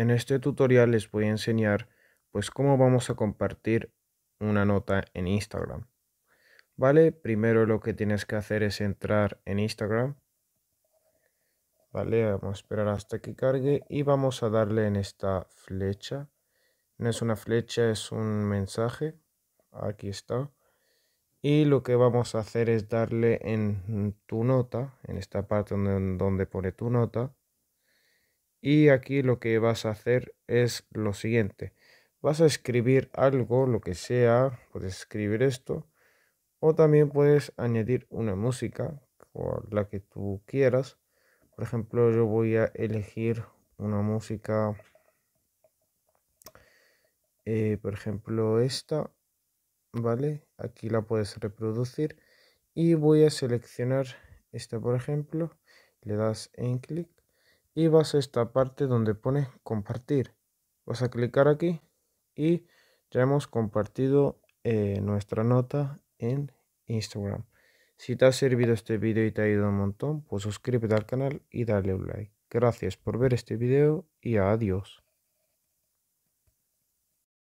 En este tutorial les voy a enseñar pues cómo vamos a compartir una nota en Instagram. ¿Vale? Primero lo que tienes que hacer es entrar en Instagram. ¿Vale? Vamos a esperar hasta que cargue y vamos a darle en esta flecha. No es una flecha, es un mensaje. Aquí está. Y lo que vamos a hacer es darle en tu nota, en esta parte donde, donde pone tu nota y aquí lo que vas a hacer es lo siguiente. Vas a escribir algo, lo que sea, puedes escribir esto. O también puedes añadir una música, por la que tú quieras. Por ejemplo, yo voy a elegir una música, eh, por ejemplo, esta, ¿vale? Aquí la puedes reproducir y voy a seleccionar esta, por ejemplo, le das en clic y vas a esta parte donde pone compartir. Vas a clicar aquí y ya hemos compartido eh, nuestra nota en Instagram. Si te ha servido este vídeo y te ha ido un montón, pues suscríbete al canal y dale un like. Gracias por ver este vídeo y adiós.